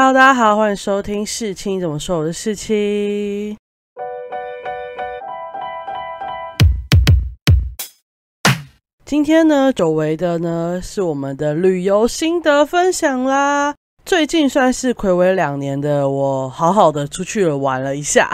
Hello，大家好，欢迎收听《世青怎么说》我的世青。今天呢，久违的呢是我们的旅游心得分享啦。最近算是暌违两年的我，好好的出去了玩了一下，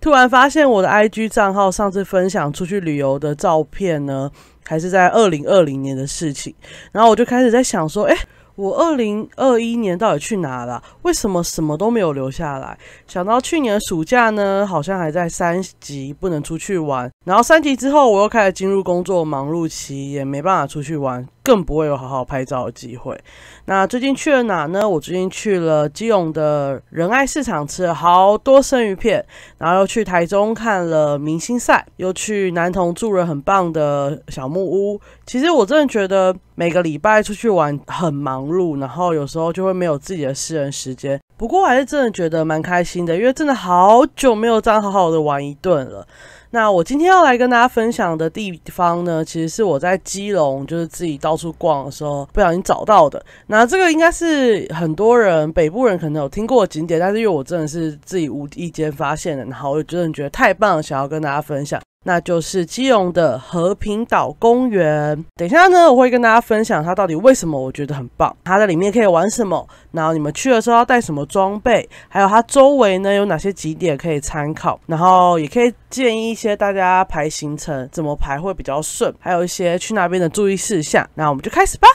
突然发现我的 IG 账号上次分享出去旅游的照片呢，还是在二零二零年的事情。然后我就开始在想说，哎。我二零二一年到底去哪了？为什么什么都没有留下来？想到去年暑假呢，好像还在三级，不能出去玩。然后三级之后，我又开始进入工作忙碌期，也没办法出去玩。更不会有好好拍照的机会。那最近去了哪呢？我最近去了基隆的仁爱市场，吃了好多生鱼片，然后又去台中看了明星赛，又去南童住了很棒的小木屋。其实我真的觉得每个礼拜出去玩很忙碌，然后有时候就会没有自己的私人时间。不过还是真的觉得蛮开心的，因为真的好久没有这样好好的玩一顿了。那我今天要来跟大家分享的地方呢，其实是我在基隆，就是自己到处逛的时候不小心找到的。那这个应该是很多人北部人可能有听过景点，但是因为我真的是自己无意间发现的，然后我就真的觉得太棒，想要跟大家分享。那就是基隆的和平岛公园。等一下呢，我会跟大家分享它到底为什么我觉得很棒，它在里面可以玩什么，然后你们去的时候要带什么装备，还有它周围呢有哪些景点可以参考，然后也可以建议一些大家排行程怎么排会比较顺，还有一些去那边的注意事项。那我们就开始吧。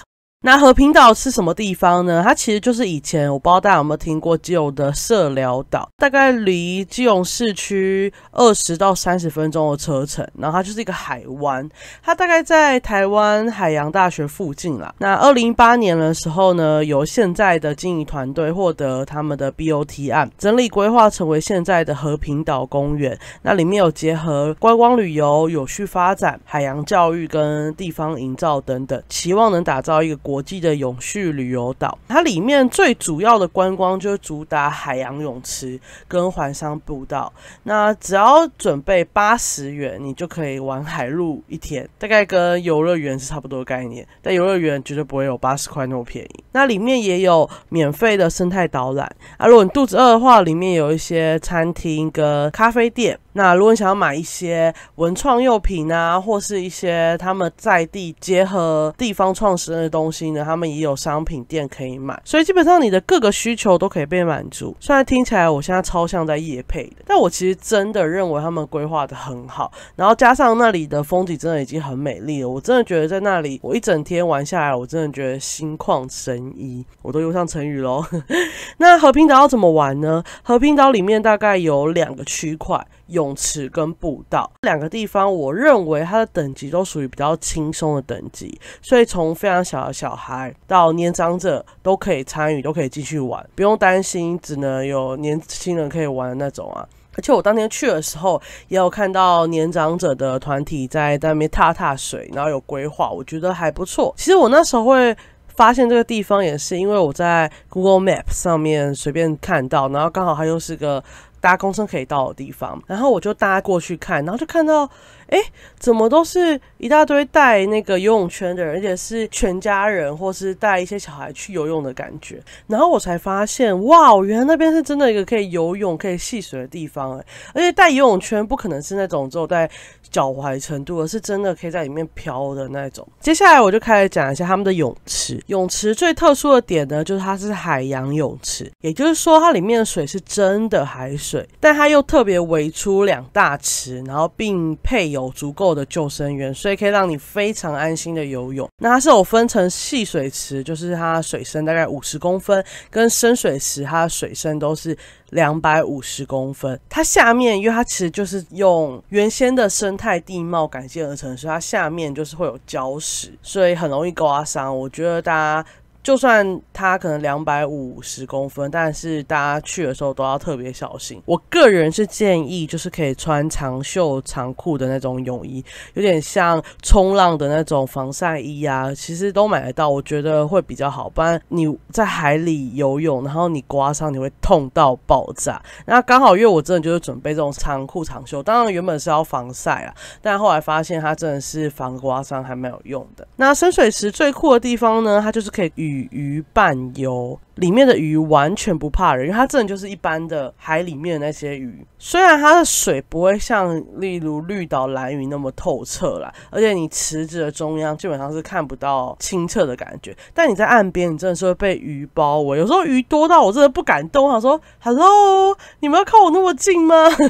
那和平岛是什么地方呢？它其实就是以前我不知道大家有没有听过基隆的社寮岛，大概离基隆市区二十到三十分钟的车程，然后它就是一个海湾，它大概在台湾海洋大学附近啦。那二零一八年的时候呢，由现在的经营团队获得他们的 BOT 案，整理规划成为现在的和平岛公园。那里面有结合观光旅游、有序发展、海洋教育跟地方营造等等，期望能打造一个。国际的永续旅游岛，它里面最主要的观光就是主打海洋泳池跟环山步道。那只要准备八十元，你就可以玩海陆一天，大概跟游乐园是差不多概念。但游乐园绝对不会有八十块那么便宜。那里面也有免费的生态导览啊，如果你肚子饿的话，里面有一些餐厅跟咖啡店。那如果你想要买一些文创用品啊，或是一些他们在地结合地方创始人的东西呢，他们也有商品店可以买。所以基本上你的各个需求都可以被满足。虽然听起来我现在超像在夜配的，但我其实真的认为他们规划的很好。然后加上那里的风景真的已经很美丽了，我真的觉得在那里我一整天玩下来，我真的觉得心旷神怡。我都用上成语喽。那和平岛怎么玩呢？和平岛里面大概有两个区块。泳池跟步道两个地方，我认为它的等级都属于比较轻松的等级，所以从非常小的小孩到年长者都可以参与，都可以继续玩，不用担心只能有年轻人可以玩的那种啊。而且我当天去的时候也有看到年长者的团体在那边踏踏水，然后有规划，我觉得还不错。其实我那时候会发现这个地方也是因为我在 Google Map 上面随便看到，然后刚好它又是个。搭公车可以到的地方，然后我就搭过去看，然后就看到。哎，怎么都是一大堆带那个游泳圈的人，而且是全家人或是带一些小孩去游泳的感觉。然后我才发现，哇，原来那边是真的一个可以游泳、可以戏水的地方，哎，而且带游泳圈不可能是那种只有带脚踝程度，而是真的可以在里面飘的那种。接下来我就开始讲一下他们的泳池。泳池最特殊的点呢，就是它是海洋泳池，也就是说它里面的水是真的海水，但它又特别围出两大池，然后并配有。有足够的救生员，所以可以让你非常安心的游泳。那它是有分成戏水池，就是它水深大概五十公分，跟深水池它的水深都是两百五十公分。它下面，因为它其实就是用原先的生态地貌改建而成，所以它下面就是会有礁石，所以很容易刮伤。我觉得大家。就算它可能两百五十公分，但是大家去的时候都要特别小心。我个人是建议，就是可以穿长袖长裤的那种泳衣，有点像冲浪的那种防晒衣啊，其实都买得到，我觉得会比较好。不然你在海里游泳，然后你刮伤，你会痛到爆炸。那刚好，因为我真的就是准备这种长裤长袖，当然原本是要防晒啊，但后来发现它真的是防刮伤还蛮有用的。那深水池最酷的地方呢，它就是可以与鱼伴游里面的鱼完全不怕人，因为它真的就是一般的海里面的那些鱼。虽然它的水不会像例如绿岛蓝鱼那么透彻啦，而且你池子的中央基本上是看不到清澈的感觉。但你在岸边，你真的是会被鱼包围。有时候鱼多到我真的不敢动，想说 “Hello，你们要靠我那么近吗？”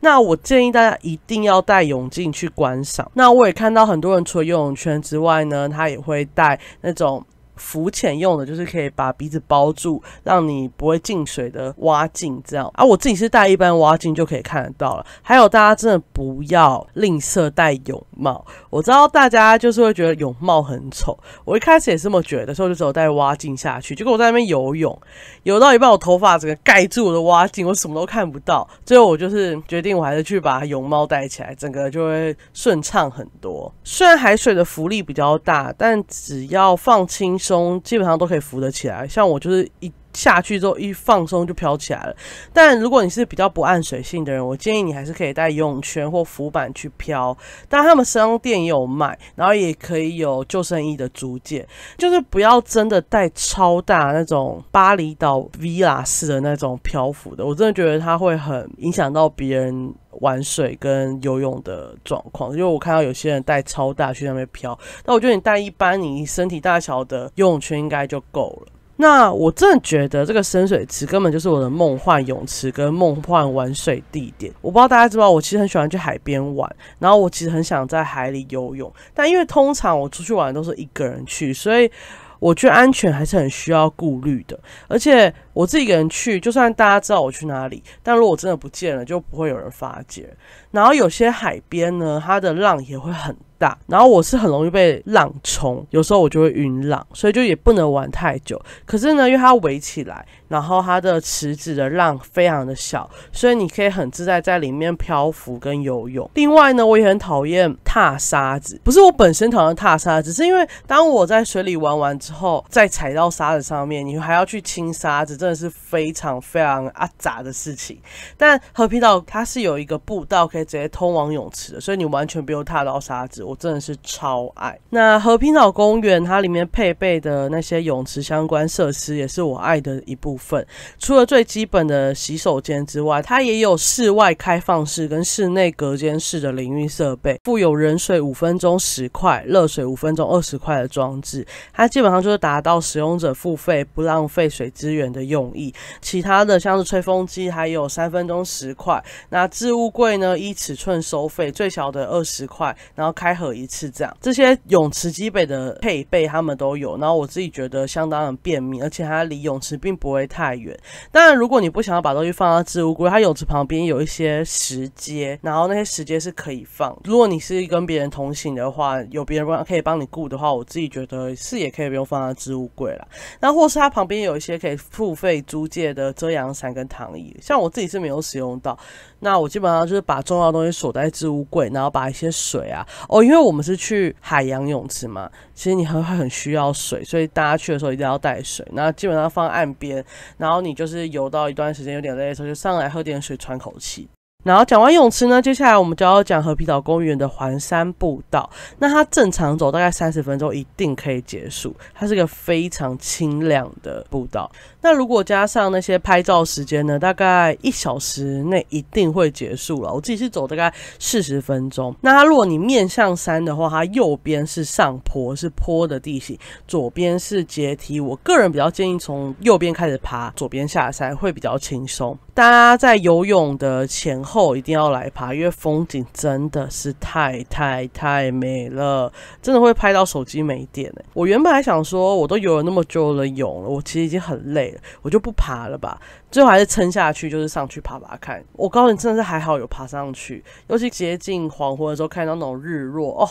那我建议大家一定要带泳镜去观赏。那我也看到很多人除了游泳圈之外呢，他也会带那种。浮潜用的就是可以把鼻子包住，让你不会进水的蛙镜这样啊，我自己是戴一般蛙镜就可以看得到了。还有大家真的不要吝啬戴泳帽，我知道大家就是会觉得泳帽很丑。我一开始也是这么觉得，所以我就只有戴蛙镜下去，结果我在那边游泳，游到一半我头发整个盖住我的蛙镜，我什么都看不到。最后我就是决定我还是去把泳帽戴起来，整个就会顺畅很多。虽然海水的浮力比较大，但只要放轻。松基本上都可以浮得起来，像我就是一下去之后一放松就飘起来了。但如果你是比较不按水性的人，我建议你还是可以带游泳圈或浮板去漂。但他们商店也有卖，然后也可以有救生衣的租借，就是不要真的带超大那种巴厘岛 villa 式的那种漂浮的。我真的觉得它会很影响到别人。玩水跟游泳的状况，因为我看到有些人带超大去那边漂，那我觉得你带一般你身体大小的游泳圈应该就够了。那我真的觉得这个深水池根本就是我的梦幻泳池跟梦幻玩水地点。我不知道大家知不知道，我其实很喜欢去海边玩，然后我其实很想在海里游泳，但因为通常我出去玩都是一个人去，所以。我觉得安全还是很需要顾虑的，而且我自己一个人去，就算大家知道我去哪里，但如果真的不见了，就不会有人发觉。然后有些海边呢，它的浪也会很。大，然后我是很容易被浪冲，有时候我就会晕浪，所以就也不能玩太久。可是呢，因为它围起来，然后它的池子的浪非常的小，所以你可以很自在在里面漂浮跟游泳。另外呢，我也很讨厌踏沙子，不是我本身讨厌踏沙子，只是因为当我在水里玩完之后，再踩到沙子上面，你还要去清沙子，真的是非常非常啊杂的事情。但和平岛它是有一个步道可以直接通往泳池的，所以你完全不用踏到沙子。我真的是超爱那和平岛公园，它里面配备的那些泳池相关设施也是我爱的一部分。除了最基本的洗手间之外，它也有室外开放式跟室内隔间式的淋浴设备，附有冷水五分钟十块、热水五分钟二十块的装置。它基本上就是达到使用者付费、不浪费水资源的用意。其他的像是吹风机，还有三分钟十块。那置物柜呢，依尺寸收费，最小的二十块，然后开。合一次这样，这些泳池基本的配备他们都有。然后我自己觉得相当的便民，而且它离泳池并不会太远。当然，如果你不想要把东西放到置物柜，它泳池旁边有一些石阶，然后那些石阶是可以放。如果你是跟别人同行的话，有别人可以帮你顾的话，我自己觉得是也可以不用放到置物柜了。那或是它旁边有一些可以付费租借的遮阳伞跟躺椅，像我自己是没有使用到。那我基本上就是把重要的东西锁在置物柜，然后把一些水啊，哦，因为我们是去海洋泳池嘛，其实你很会很需要水，所以大家去的时候一定要带水。那基本上放岸边，然后你就是游到一段时间有点累的时候，就上来喝点水，喘口气。然后讲完泳池呢，接下来我们就要讲和平岛公园的环山步道。那它正常走大概三十分钟，一定可以结束。它是个非常清凉的步道。那如果加上那些拍照时间呢？大概一小时内一定会结束了。我自己是走大概四十分钟。那它如果你面向山的话，它右边是上坡，是坡的地形；左边是阶梯。我个人比较建议从右边开始爬，左边下山会比较轻松。大家在游泳的前后一定要来爬，因为风景真的是太太太美了，真的会拍到手机没电我原本还想说，我都游了那么久了泳了，我其实已经很累。我就不爬了吧，最后还是撑下去，就是上去爬爬看。我告诉你，真的是还好有爬上去，尤其接近黄昏的时候看到那种日落哦，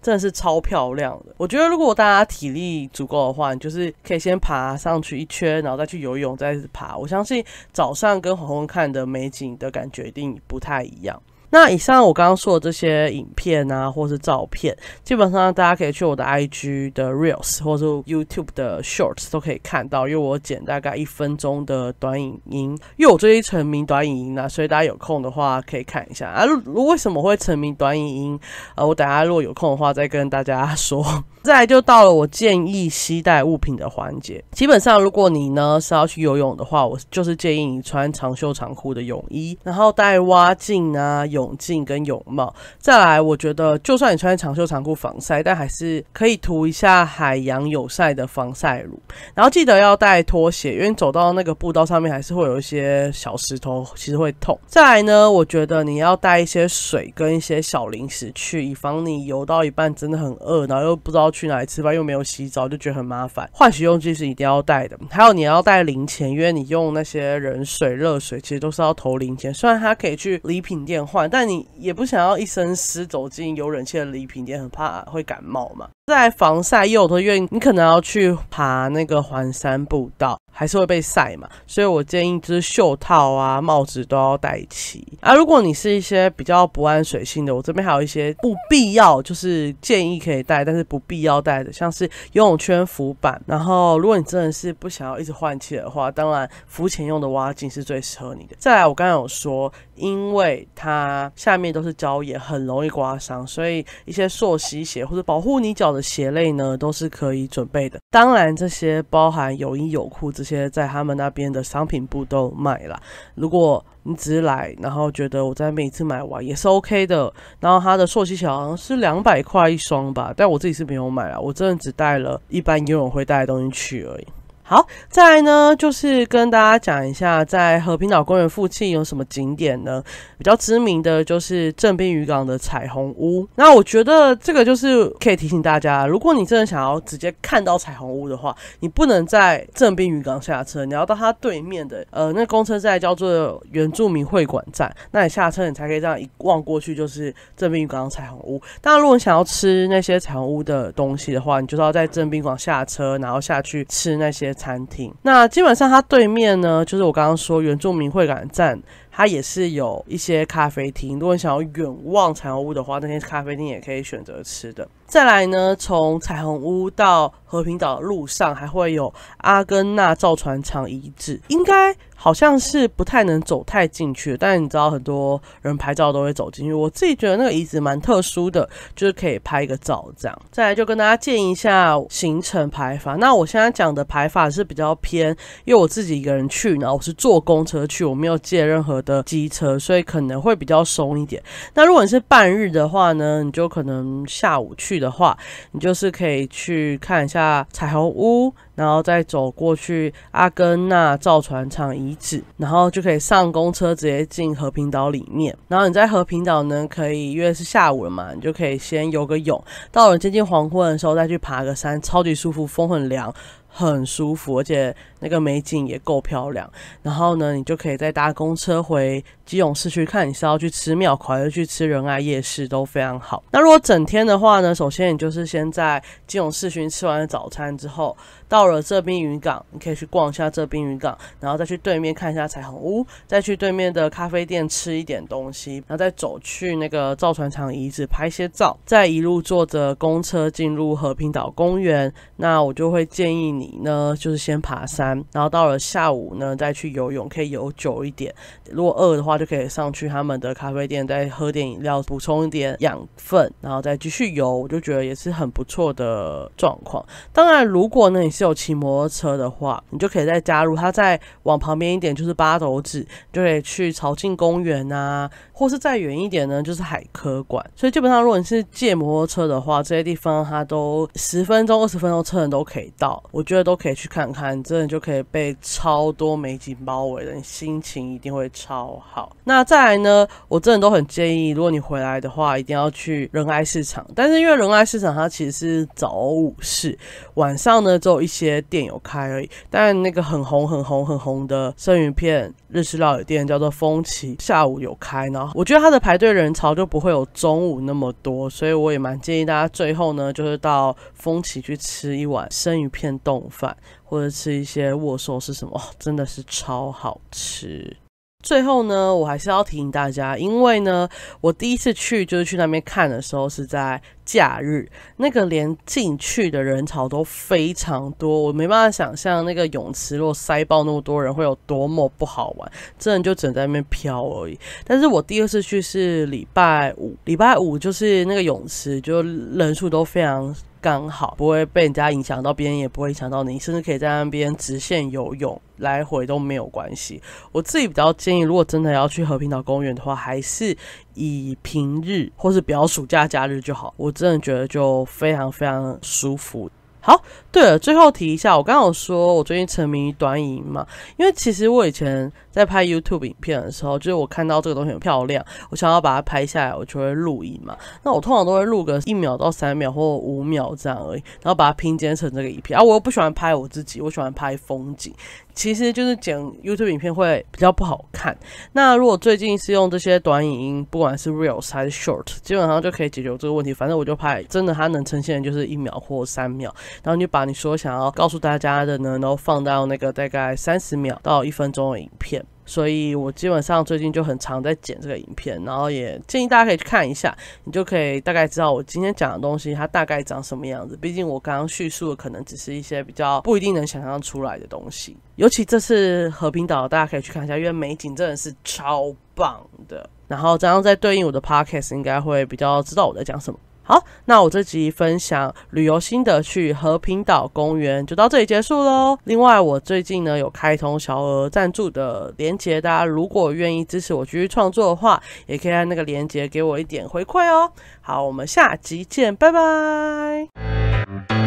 真的是超漂亮的。我觉得如果大家体力足够的话，你就是可以先爬上去一圈，然后再去游泳，再爬。我相信早上跟黄昏看的美景的感觉一定不太一样。那以上我刚刚说的这些影片啊，或是照片，基本上大家可以去我的 IG 的 Reels 或者 YouTube 的 Shorts 都可以看到，因为我剪大概一分钟的短影音，因为我最近成名短影音啊，所以大家有空的话可以看一下啊。如为什么会成名短影音啊？我等下如果有空的话再跟大家说。再来就到了我建议携带物品的环节。基本上，如果你呢是要去游泳的话，我就是建议你穿长袖长裤的泳衣，然后带蛙镜啊、泳镜跟泳帽。再来，我觉得就算你穿长袖长裤防晒，但还是可以涂一下海洋有晒的防晒乳。然后记得要带拖鞋，因为走到那个步道上面还是会有一些小石头，其实会痛。再来呢，我觉得你要带一些水跟一些小零食去，以防你游到一半真的很饿，然后又不知道。去哪里吃饭又没有洗澡，就觉得很麻烦。换洗用具是一定要带的，还有你要带零钱，因为你用那些冷水、热水其实都是要投零钱。虽然它可以去礼品店换，但你也不想要一身湿走进有冷气的礼品店，很怕会感冒嘛。在防晒，又因为你可能要去爬那个环山步道。还是会被晒嘛，所以我建议就是袖套啊、帽子都要戴齐啊。如果你是一些比较不安水性的，我这边还有一些不必要就是建议可以带，但是不必要带的，像是游泳圈、浮板。然后，如果你真的是不想要一直换气的话，当然浮潜用的蛙镜是最适合你的。再来，我刚刚有说，因为它下面都是胶也，很容易刮伤，所以一些溯溪鞋或者保护你脚的鞋类呢，都是可以准备的。当然，这些包含泳衣泳裤之。些在他们那边的商品部都卖啦。如果你只是来，然后觉得我在每次买完也是 OK 的。然后他的溯溪鞋好像是两百块一双吧，但我自己是没有买啊，我真的只带了一般游泳会带的东西去而已。好，再来呢，就是跟大家讲一下，在和平岛公园附近有什么景点呢？比较知名的就是镇滨渔港的彩虹屋。那我觉得这个就是可以提醒大家，如果你真的想要直接看到彩虹屋的话，你不能在镇滨渔港下车，你要到它对面的呃那公车站叫做原住民会馆站，那你下车你才可以这样一望过去就是镇滨渔港彩虹屋。当然，如果你想要吃那些彩虹屋的东西的话，你就是要在镇滨馆港下车，然后下去吃那些。餐厅，那基本上它对面呢，就是我刚刚说原住民会馆站，它也是有一些咖啡厅。如果你想要远望彩虹屋的话，那些咖啡厅也可以选择吃的。再来呢，从彩虹屋到和平岛的路上还会有阿根纳造船厂遗址，应该好像是不太能走太进去，但是你知道很多人拍照都会走进去。我自己觉得那个遗址蛮特殊的，就是可以拍一个照这样。再来就跟大家建议一下行程排法。那我现在讲的排法是比较偏，因为我自己一个人去，然后我是坐公车去，我没有借任何的机车，所以可能会比较松一点。那如果你是半日的话呢，你就可能下午去的。的话，你就是可以去看一下彩虹屋，然后再走过去阿根那造船厂遗址，然后就可以上公车直接进和平岛里面。然后你在和平岛呢，可以因为是下午了嘛，你就可以先游个泳，到了接近黄昏的时候再去爬个山，超级舒服，风很凉，很舒服，而且那个美景也够漂亮。然后呢，你就可以再搭公车回。基隆市区看你是要去吃庙口还是去吃仁爱夜市都非常好。那如果整天的话呢，首先你就是先在基隆市区吃完早餐之后，到了这边渔港，你可以去逛一下这边渔港，然后再去对面看一下彩虹屋，再去对面的咖啡店吃一点东西，然后再走去那个造船厂遗址拍些照，再一路坐着公车进入和平岛公园。那我就会建议你呢，就是先爬山，然后到了下午呢再去游泳，可以游久一点。如果饿的话。就可以上去他们的咖啡店，再喝点饮料，补充一点养分，然后再继续游，我就觉得也是很不错的状况。当然，如果呢你是有骑摩托车的话，你就可以再加入它，再往旁边一点就是八斗子，就可以去朝庆公园啊，或是再远一点呢，就是海科馆。所以基本上，如果你是借摩托车的话，这些地方它都十分钟、二十分钟车程都可以到，我觉得都可以去看看，真的就可以被超多美景包围了，心情一定会超好。那再来呢，我真的都很建议，如果你回来的话，一定要去仁爱市场。但是因为仁爱市场它其实是早午市，晚上呢只有一些店有开而已。但那个很红、很红、很红的生鱼片日式料理店叫做风起，下午有开呢。我觉得它的排队人潮就不会有中午那么多，所以我也蛮建议大家最后呢，就是到风起去吃一碗生鱼片冻饭，或者吃一些握寿司什么，真的是超好吃。最后呢，我还是要提醒大家，因为呢，我第一次去就是去那边看的时候是在假日，那个连进去的人潮都非常多，我没办法想象那个泳池如果塞爆那么多人会有多么不好玩，真的就只能在那边飘而已。但是我第二次去是礼拜五，礼拜五就是那个泳池就人数都非常。刚好不会被人家影响到，别人也不会影响到你，甚至可以在那边直线游泳，来回都没有关系。我自己比较建议，如果真的要去和平岛公园的话，还是以平日或是比较暑假假日就好。我真的觉得就非常非常舒服。好，对了，最后提一下，我刚有说我最近沉迷于短影嘛，因为其实我以前在拍 YouTube 影片的时候，就是我看到这个东西很漂亮，我想要把它拍下来，我就会录影嘛。那我通常都会录个一秒到三秒或五秒这样而已，然后把它拼接成这个影片。啊，我又不喜欢拍我自己，我喜欢拍风景。其实就是剪 YouTube 影片会比较不好看。那如果最近是用这些短影音，不管是 Real 还是 Short，基本上就可以解决这个问题。反正我就拍，真的它能呈现的就是一秒或三秒，然后就把你所想要告诉大家的呢，然后放到那个大概三十秒到一分钟的影片。所以我基本上最近就很常在剪这个影片，然后也建议大家可以去看一下，你就可以大概知道我今天讲的东西它大概长什么样子。毕竟我刚刚叙述的可能只是一些比较不一定能想象出来的东西，尤其这次和平岛，大家可以去看一下，因为美景真的是超棒的。然后这样再对应我的 podcast，应该会比较知道我在讲什么。好，那我这集分享旅游心得去和平岛公园就到这里结束喽。另外，我最近呢有开通小额赞助的连接，大家如果愿意支持我继续创作的话，也可以按那个连接给我一点回馈哦。好，我们下集见，拜拜。